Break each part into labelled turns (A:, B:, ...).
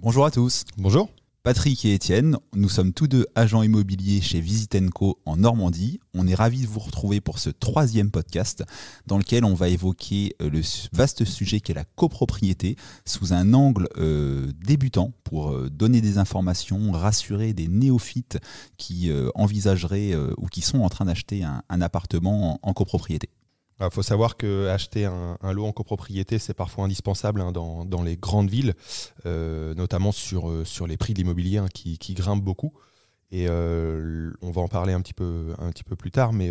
A: Bonjour à tous. Bonjour. Patrick et Étienne, nous sommes tous deux agents immobiliers chez Visitenco en Normandie. On est ravis de vous retrouver pour ce troisième podcast dans lequel on va évoquer euh, le vaste sujet qu'est la copropriété sous un angle euh, débutant pour euh, donner des informations, rassurer des néophytes qui envisageraient ou qui sont en train d'acheter un, appartement en copropriété.
B: Il bah, faut savoir que acheter un, lot en copropriété, c'est parfois indispensable hein, dans, les grandes villes, euh, notamment sur, euh, sur les prix de l'immobilier hein, qui, qui grimpent beaucoup. Et euh, on va en parler un petit peu, un petit peu plus tard, mais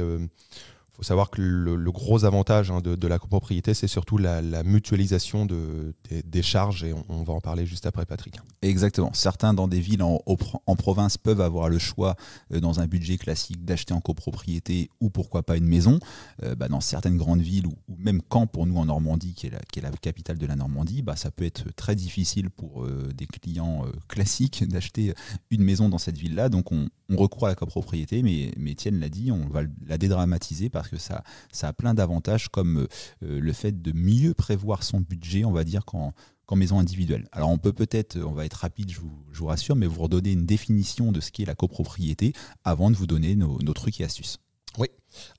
B: faut savoir que le, gros avantage hein, de, la copropriété, c'est surtout la, mutualisation de, des, charges, et on, va en parler juste après, Patrick.
A: Exactement. Certains dans des villes en, en province peuvent avoir le choix, euh, dans un budget classique, d'acheter en copropriété ou pourquoi pas une maison. Euh, bah, dans certaines grandes villes, ou, même quand pour nous en Normandie, qui est la, qui est la capitale de la Normandie, bah, ça peut être très difficile pour euh, des clients classiques d'acheter une maison dans cette ville-là. Donc on, on, à la copropriété, mais, mais l'a dit, on va la dédramatiser parce que ça, ça a plein d'avantages comme euh, euh, le fait de mieux prévoir son budget, on va dire, qu'en maison individuelle. Alors on peut peut-être, euh, on va être rapide, je vous, rassure, mais vous redonner une définition de ce qu'est la copropriété avant de vous donner nos, trucs et astuces.
B: Oui.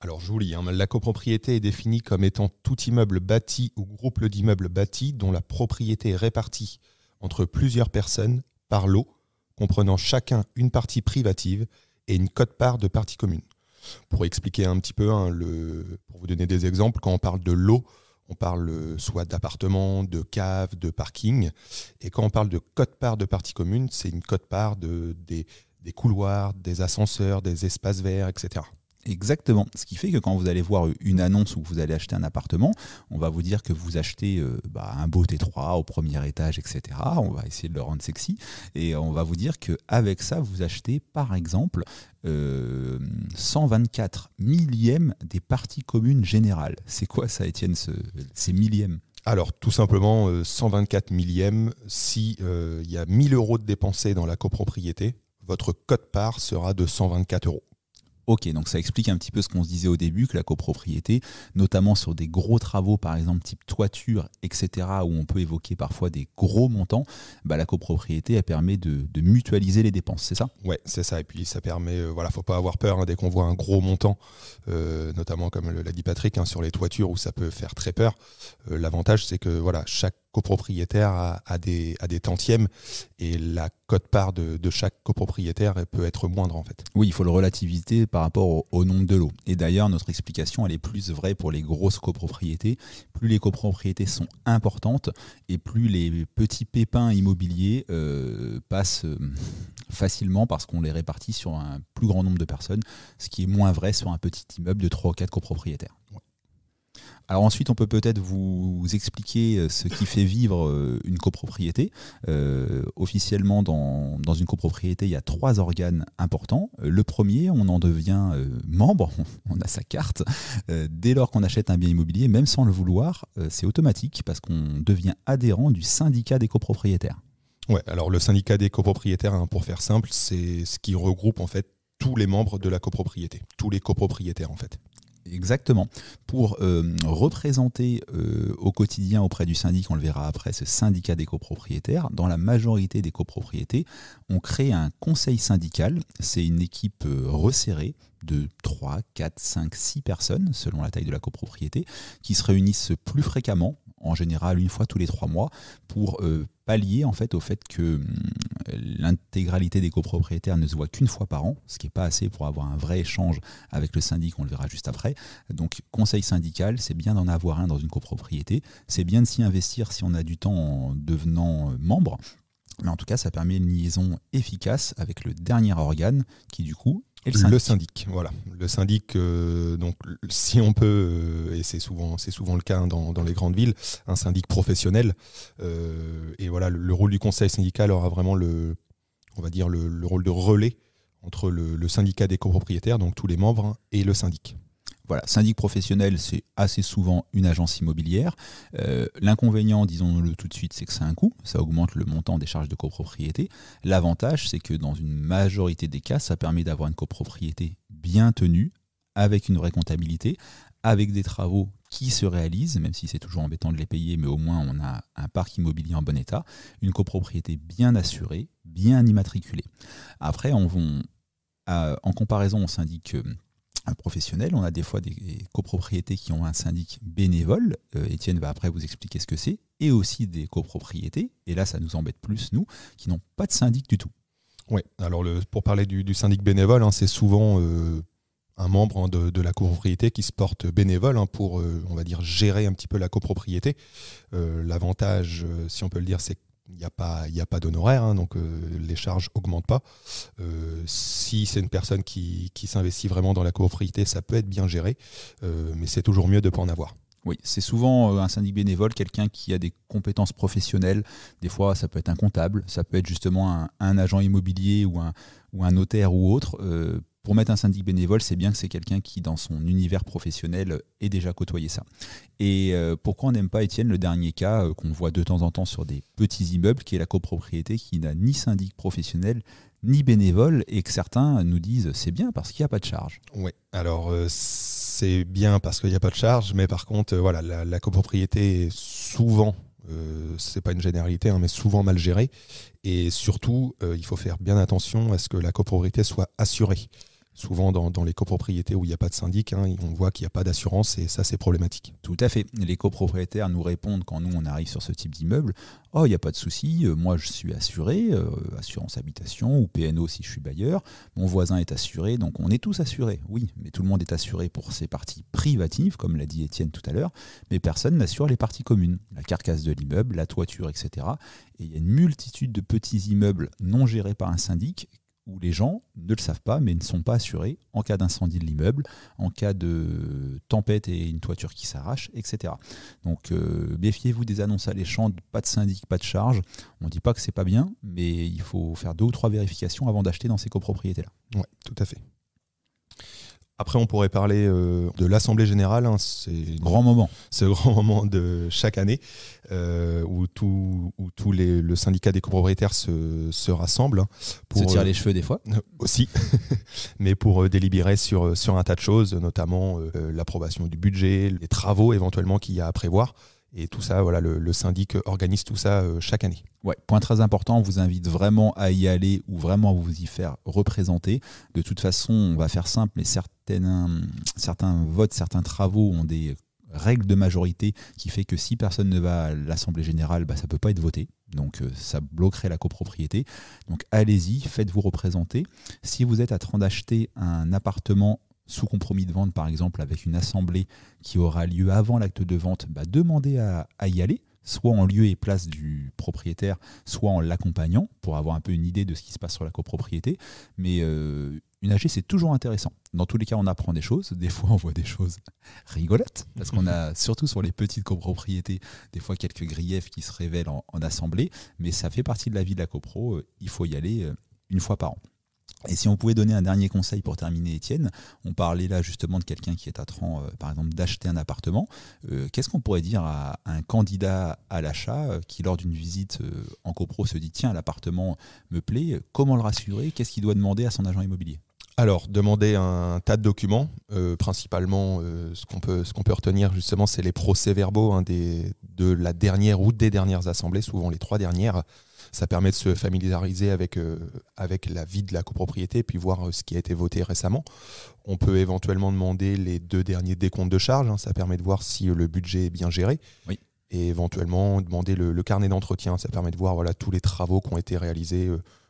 B: Alors je vous lis, hein, la copropriété est définie comme étant tout immeuble bâti ou groupe d'immeubles bâtis dont la propriété est répartie entre plusieurs personnes par lot, comprenant chacun une partie privative et une cote-part de partie commune pour expliquer un petit peu, hein, pour vous donner des exemples, quand on parle de lot, on parle euh, soit d'appartement, de cave, de parking. Et quand on parle de cote-part de partie commune, c'est une cote-part de, des couloirs, des ascenseurs, des espaces verts, etc.
A: Exactement. Ce qui fait que quand vous allez voir une annonce où vous allez acheter un appartement, on va vous dire que vous achetez euh, bah, un beau T3 au premier étage, etc. On va essayer de le rendre sexy. Et on va vous dire qu'avec ça, vous achetez par exemple 124 euh, millièmes des parties communes générales.
B: C'est quoi ça, Étienne, ces millièmes alors, tout simplement, 124 euh, millièmes, s'il il y a 1000 euros de dépensés dans la copropriété, votre code part sera
A: de 124 euros. Ok, donc ça explique un petit peu ce qu'on se disait au début, que la copropriété, notamment sur des gros travaux, par exemple type toiture, etc., où on peut évoquer parfois des gros montants, bah, la copropriété, elle permet de, mutualiser les dépenses, c'est ça Oui, c'est ça. Et puis ça
B: permet, euh, voilà, faut pas avoir peur hein, dès qu'on voit un gros montant, euh, notamment comme l'a dit Patrick, hein, sur les toitures où ça peut faire très peur. Euh, l'avantage, c'est que voilà, chaque propriétaire à, des, à des tantièmes et la cote-part de, chaque copropriétaire peut être moindre en
A: fait. Oui, il faut le relativiser par rapport au, nombre de lots. Et d'ailleurs, notre explication, elle est plus vraie pour les grosses copropriétés. Plus les copropriétés sont importantes et plus les petits pépins immobiliers euh, passent euh, facilement parce qu'on les répartit sur un plus grand nombre de personnes, ce qui est moins vrai sur un petit immeuble de 3 ou 4 copropriétaires. Alors ensuite, on peut peut-être vous expliquer euh, ce qui fait vivre euh, une copropriété. Euh, officiellement, dans, une copropriété, il y a trois organes importants. Le premier, on en devient membre, on a sa carte. dès lors qu'on achète un bien immobilier, même sans le vouloir, c'est automatique parce qu'on devient adhérent du syndicat des
B: copropriétaires. Ouais, alors le syndicat des copropriétaires, hein, pour faire simple, c'est ce qui regroupe en fait tous les membres de la copropriété, tous les copropriétaires en fait. Exactement. Pour
A: euh, représenter euh, au quotidien auprès du syndic, on le verra après, ce syndicat des copropriétaires, dans la majorité des copropriétés, on crée un conseil syndical. C'est une équipe euh, resserrée de 3, 4, 5, 6 personnes, selon la taille de la copropriété, qui se réunissent plus fréquemment en général une fois tous les trois mois, pour euh, pallier en fait au fait que hum, l'intégralité des copropriétaires ne se voit qu'une fois par an, ce qui n'est pas assez pour avoir un vrai échange avec le syndic, on le verra juste après. Donc conseil syndical, c'est bien d'en avoir un dans une copropriété, c'est bien de s'y investir si on a du temps en devenant euh, membre, mais en tout cas ça permet une liaison efficace avec le dernier organe qui du
B: coup le, syndic. voilà. Le syndic, euh, donc si on peut, euh, et c'est souvent, c'est souvent le cas hein, dans, dans, les grandes villes, un syndic professionnel. Euh, et voilà, le, rôle du conseil syndical aura vraiment le, on va dire le, le rôle de relais entre le, syndicat des copropriétaires, donc tous les membres, hein, et le syndic. Voilà, syndic professionnel, c'est
A: assez souvent une agence immobilière. Euh, l'inconvénient, disons-le tout de suite, c'est que c'est un coût, ça augmente le montant des charges de copropriété. L'avantage, c'est que dans une majorité des cas, ça permet d'avoir une copropriété bien tenue, avec une vraie comptabilité, avec des travaux qui se réalisent, même si c'est toujours embêtant de les payer, mais au moins on a un parc immobilier en bon état, une copropriété bien assurée, bien immatriculée. Après, on, vont, euh, en comparaison, on syndic... Euh, professionnel. On a des fois des copropriétés qui ont un syndic bénévole. Euh, Étienne va après vous expliquer ce que c'est. Et aussi des copropriétés, et là ça nous embête plus, nous, qui n'ont pas de syndic du tout.
B: Oui, alors pour parler du, syndic bénévole, hein, c'est souvent euh, un membre hein, de, la copropriété qui se porte bénévole hein, pour, euh, on va dire, gérer un petit peu la copropriété. L'avantage, si on peut le dire, c'est que il n'y a pas, pas d'honoraire, hein, donc euh, les charges augmentent pas. Euh, si c'est une personne qui, s'investit vraiment dans la copropriété, ça peut être bien géré, euh, mais c'est toujours mieux de ne pas en
A: avoir. Oui, c'est souvent un syndic bénévole, quelqu'un qui a des compétences professionnelles. Des fois, ça peut être un comptable, ça peut être justement un, agent immobilier ou un, ou un notaire ou autre, pour mettre un syndic bénévole, c'est bien que c'est quelqu'un qui, dans son univers professionnel, ait déjà côtoyé ça. Et euh, pourquoi on n'aime pas, Étienne, le dernier cas euh, qu'on voit de temps en temps sur des petits immeubles, qui est la copropriété qui n'a ni syndic professionnel, ni bénévole, et que certains nous
B: disent c'est bien parce qu'il n'y a pas de charge. Oui, alors euh, c'est bien parce qu'il n'y a pas de charge, mais par contre, voilà, la, copropriété est souvent ce c'est pas une généralité, hein, mais souvent mal gérée. Et surtout, il faut faire bien attention à ce que la copropriété soit assurée souvent dans, les copropriétés où il n'y a pas de syndic, hein, on voit qu'il n'y a pas d'assurance et ça c'est
A: problématique. Tout à fait. Les copropriétaires nous répondent quand nous on arrive sur ce type d'immeuble, oh il n'y a pas de souci, euh, moi je suis assuré, euh, assurance habitation ou PNO si je suis bailleur, mon voisin est assuré, donc on est tous assurés, oui, mais tout le monde est assuré pour ses parties privatives, comme l'a dit Étienne tout à l'heure, mais personne n'assure les parties communes, la carcasse de l'immeuble, la toiture, etc. Et il y a une multitude de petits immeubles non gérés par un syndic où les gens ne le savent pas, mais ne sont pas assurés en cas d'incendie de l'immeuble, en cas de tempête et une toiture qui s'arrache, etc. Donc, béfiez euh, méfiez-vous des annonces alléchantes, pas de syndic, pas de charge. On ne dit pas que c'est pas bien, mais il faut faire deux ou trois vérifications avant d'acheter dans ces copropriétés-là. Oui, tout
B: à fait. Après, on pourrait parler euh, de l'Assemblée générale. Hein, c'est grand moment. Ce grand moment de chaque année euh, où tout, les, le syndicat des copropriétaires se, se rassemble. Hein, pour, se tire les euh, cheveux des fois. aussi, mais pour délibérer sur, sur un tas de choses, notamment l'approbation du budget, les travaux éventuellement qu'il y a à prévoir. Et tout ça, voilà, le, syndic organise tout ça euh, chaque année.
A: Ouais, point très important, on vous invite vraiment à y aller ou vraiment à vous y faire représenter. De toute façon, on va faire simple, mais euh, certains votes, certains travaux ont des règles de majorité qui fait que si personne ne va à l'Assemblée générale, bah, ça ne peut pas être voté. Donc euh, ça bloquerait la copropriété. Donc allez-y, faites-vous représenter. Si vous êtes à train d'acheter un appartement sous compromis de vente, par exemple, avec une assemblée qui aura lieu avant l'acte de vente, bah, demandez à, y aller soit en lieu et place du propriétaire, soit en l'accompagnant pour avoir un peu une idée de ce qui se passe sur la copropriété. Mais euh, une AG, c'est toujours intéressant. Dans tous les cas, on apprend des choses. Des fois, on voit des choses rigolotes, parce qu'on a surtout sur les petites copropriétés, des fois quelques griefs qui se révèlent en, assemblée. Mais ça fait partie de la vie de la copro. Euh, il faut y aller euh, une fois par an. Et si on pouvait donner un dernier conseil pour terminer, Étienne, on parlait là justement de quelqu'un qui est à euh, par exemple, d'acheter un appartement. Euh, qu'est-ce qu'on pourrait dire à, un candidat à l'achat euh, qui, lors d'une visite en
B: copro, se dit tiens, l'appartement
A: me plaît Comment le rassurer Qu'est-ce qu'il doit demander à son agent immobilier
B: alors, demander un tas de documents. Euh, principalement, euh, ce qu'on peut, qu'on peut, retenir justement, c'est les procès-verbaux hein, de la dernière ou des dernières assemblées, souvent les trois dernières. Ça permet de se familiariser avec, euh, avec la vie de la copropriété, puis voir ce qui a été voté récemment. On peut éventuellement demander les deux derniers décomptes de charges. Hein. ça permet de voir si le budget est bien géré. Et éventuellement, demander le, carnet d'entretien. Ça permet de voir voilà, tous les travaux qui ont été réalisés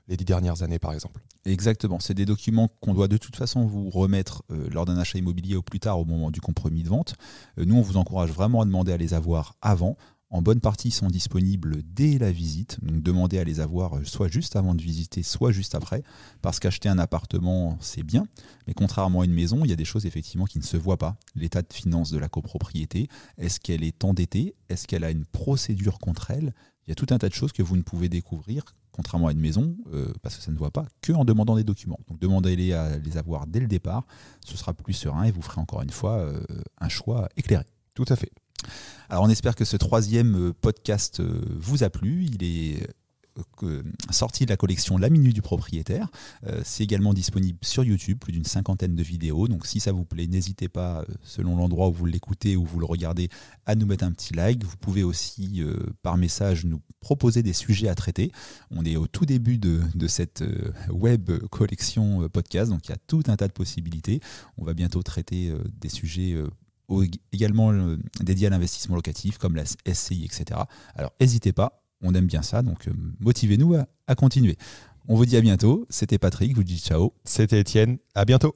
B: les dix dernières années, par exemple. Exactement. C'est des documents qu'on
A: doit de toute façon vous remettre euh, lors d'un achat immobilier au plus tard au moment du compromis de vente. Euh, nous, on vous encourage vraiment à demander à les avoir avant. En bonne partie, ils sont disponibles dès la visite. Donc, demandez à les avoir euh, soit juste avant de visiter, soit juste après. Parce qu'acheter un appartement, c'est bien. Mais contrairement à une maison, il y a des choses effectivement qui ne se voient pas. L'état de finance de la copropriété. Est-ce qu'elle est endettée Est-ce qu'elle a une procédure contre elle il y a tout un tas de choses que vous ne pouvez découvrir contrairement à une maison, euh, parce que ça ne voit pas, que en demandant des documents. Donc demandez-les à les avoir dès le départ, ce sera plus serein et vous ferez encore une fois euh, un choix éclairé. Tout à fait. Alors on espère que ce troisième euh, podcast vous a plu. Il est sorti la collection La Minute du propriétaire. Euh, c'est également disponible sur YouTube, plus d'une cinquantaine de vidéos. Donc si ça vous plaît, n'hésitez pas, euh, selon l'endroit où vous l'écoutez ou vous le regardez, à nous mettre un petit like. Vous pouvez aussi, euh, par message, nous proposer des sujets à traiter. On est au tout début de, cette web collection podcast, donc il y a tout un tas de possibilités. On va bientôt traiter des sujets également dédiés à l'investissement locatif, comme la SCI, etc. Alors n'hésitez pas, on aime bien ça, donc euh, motivez-nous à, continuer. On vous dit à bientôt, c'était Patrick, vous dis ciao. C'était Étienne, à bientôt.